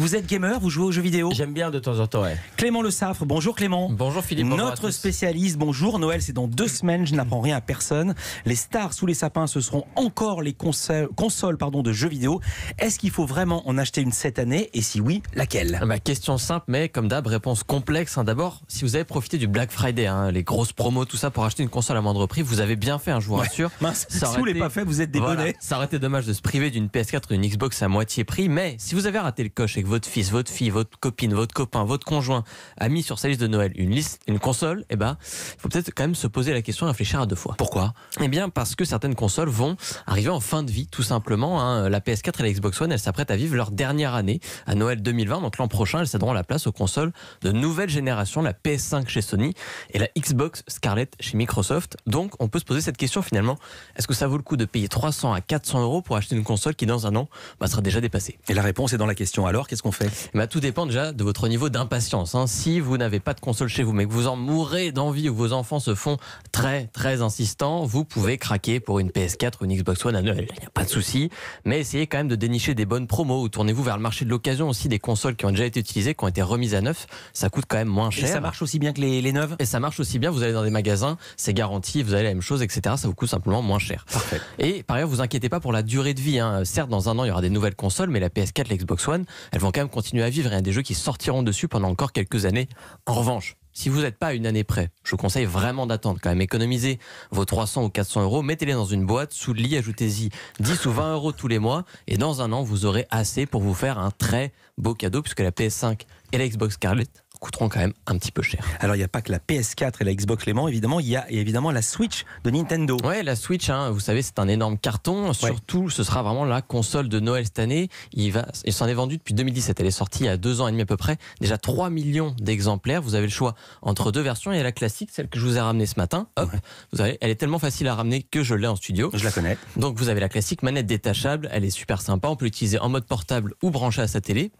Vous êtes gamer, vous jouez aux jeux vidéo J'aime bien de temps en temps, Clément Le Saffre, bonjour Clément. Bonjour Philippe. Notre spécialiste, bonjour. Noël, c'est dans deux semaines, je n'apprends rien à personne. Les stars sous les sapins, ce seront encore les consoles, pardon, de jeux vidéo. Est-ce qu'il faut vraiment en acheter une cette année Et si oui, laquelle ah bah, Question simple, mais comme d'hab, réponse complexe. Hein. D'abord, si vous avez profité du Black Friday, hein, les grosses promos, tout ça, pour acheter une console à moindre prix, vous avez bien fait, hein, je vous rassure. ça si vous pas fait, vous êtes des Ça aurait été dommage de se priver d'une PS4 ou d'une Xbox à moitié prix, mais si vous avez raté le coche et votre fils, votre fille, votre copine, votre copain, votre conjoint a mis sur sa liste de Noël une liste, une console, eh ben, il faut peut-être quand même se poser la question et réfléchir à deux fois. Pourquoi Eh bien, parce que certaines consoles vont arriver en fin de vie, tout simplement. Hein. La PS4 et la Xbox One, elles s'apprêtent à vivre leur dernière année. À Noël 2020, donc l'an prochain, elles céderont la place aux consoles de nouvelle génération, la PS5 chez Sony et la Xbox Scarlett chez Microsoft. Donc, on peut se poser cette question finalement. Est-ce que ça vaut le coup de payer 300 à 400 euros pour acheter une console qui, dans un an, bah, sera déjà dépassée Et la réponse est dans la question. Alors, qu'est-ce qu'on fait eh ben, Tout dépend déjà de votre niveau d'impatience. Hein. Si vous n'avez pas de console chez vous, mais que vous en mourrez d'envie ou vos enfants se font très, très insistants, vous pouvez craquer pour une PS4 ou une Xbox One à Noël. Il n'y a pas de souci. Mais essayez quand même de dénicher des bonnes promos ou tournez-vous vers le marché de l'occasion aussi des consoles qui ont déjà été utilisées, qui ont été remises à neuf. Ça coûte quand même moins cher. Et ça marche aussi bien que les, neufs neuves Et ça marche aussi bien. Vous allez dans des magasins, c'est garanti, vous avez la même chose, etc. Ça vous coûte simplement moins cher. Parfait. Et par ailleurs, vous inquiétez pas pour la durée de vie. Hein. Certes, dans un an, il y aura des nouvelles consoles, mais la PS4, l'Xbox One, vont quand même continuer à vivre et des jeux qui sortiront dessus pendant encore quelques années. En revanche, si vous n'êtes pas une année près, je vous conseille vraiment d'attendre. Quand même, économisez vos 300 ou 400 euros, mettez-les dans une boîte, sous le lit, ajoutez-y 10 ou 20 euros tous les mois, et dans un an, vous aurez assez pour vous faire un très beau cadeau, puisque la PS5 et la Xbox Scarlett coûteront quand même un petit peu cher. Alors il n'y a pas que la PS4 et la Xbox Léman, évidemment, il y a évidemment la Switch de Nintendo. Ouais, la Switch, hein, vous savez, c'est un énorme carton. Surtout, ce sera vraiment la console de Noël cette année. Il, va, il s'en est vendu depuis 2017. Elle est sortie il y a deux ans et demi à peu près. Déjà 3 millions d'exemplaires. Vous avez le choix entre deux versions. Il y a la classique, celle que je vous ai ramenée ce matin. vous avez, elle est tellement facile à ramener que je l'ai en studio. Je la connais. Donc vous avez la classique manette détachable. Elle est super sympa. On peut l'utiliser en mode portable ou branché à sa télé.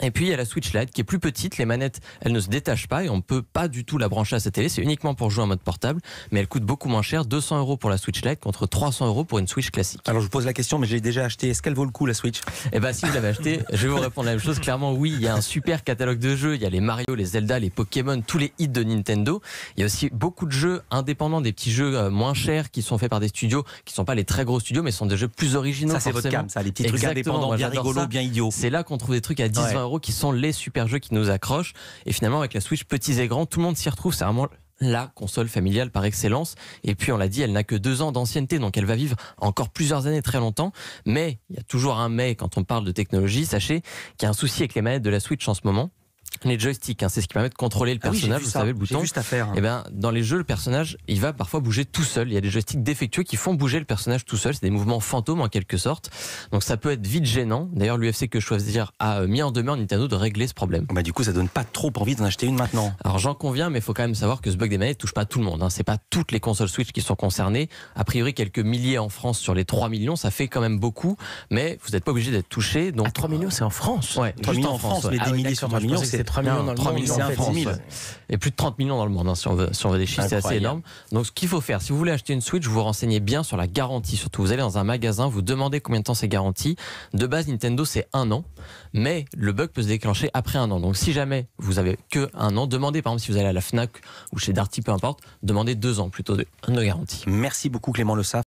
Et puis il y a la Switch Lite qui est plus petite, les manettes elles ne se détachent pas et on ne peut pas du tout la brancher à sa télé, c'est uniquement pour jouer en mode portable, mais elle coûte beaucoup moins cher, 200 euros pour la Switch Lite contre 300 euros pour une Switch classique. Alors je vous pose la question, mais j'ai déjà acheté, est-ce qu'elle vaut le coup la Switch Eh bien si vous l'avez acheté, je vais vous répondre la même chose, clairement oui, il y a un super catalogue de jeux, il y a les Mario, les Zelda, les Pokémon, tous les hits de Nintendo, il y a aussi beaucoup de jeux indépendants, des petits jeux euh, moins chers qui sont faits par des studios qui ne sont pas les très gros studios mais sont des jeux plus originaux. Ça c'est votre cam, les petits trucs indépendants, bien rigolos, bien idiots. C'est là qu'on trouve des trucs à 10 qui sont les super jeux qui nous accrochent. Et finalement, avec la Switch, petits et grands, tout le monde s'y retrouve. C'est vraiment la console familiale par excellence. Et puis on l'a dit, elle n'a que deux ans d'ancienneté, donc elle va vivre encore plusieurs années très longtemps. Mais il y a toujours un mais quand on parle de technologie. Sachez qu'il y a un souci avec les manettes de la Switch en ce moment les joysticks, hein, c'est ce qui permet de contrôler le ah personnage. vous savez le bouton. Juste à faire. Et eh ben, dans les jeux, le personnage, il va parfois bouger tout seul. Il y a des joysticks défectueux qui font bouger le personnage tout seul. C'est des mouvements fantômes en quelque sorte. Donc ça peut être vite gênant. D'ailleurs, l'UFC que choisir a euh, mis en demeure Nintendo de régler ce problème. Bah du coup, ça donne pas trop envie d'en acheter une maintenant. Alors j'en conviens, mais il faut quand même savoir que ce bug des manettes touche pas tout le monde. Hein. C'est pas toutes les consoles Switch qui sont concernées. A priori, quelques milliers en France sur les 3 millions, ça fait quand même beaucoup. Mais vous n'êtes pas obligé d'être touché. Donc 3 ah, millions, c'est en France. Ouais, 3 millions en France, des ah milliers sur 3 millions, c'est 3 millions dans le monde. c'est en fait, Et plus de 30 millions dans le monde, si, on veut, des chiffres, c'est assez énorme. Donc, ce qu'il faut faire, si vous voulez acheter une Switch, vous vous renseignez bien sur la garantie. Surtout, vous allez dans un magasin, vous demandez combien de temps c'est garanti. De base, Nintendo, c'est un an, mais le bug peut se déclencher après un an. Donc, si jamais vous avez que un an, demandez, par exemple, si vous allez à la Fnac ou chez Darty, peu importe, demandez deux ans plutôt de, garantie. Merci beaucoup, Clément Le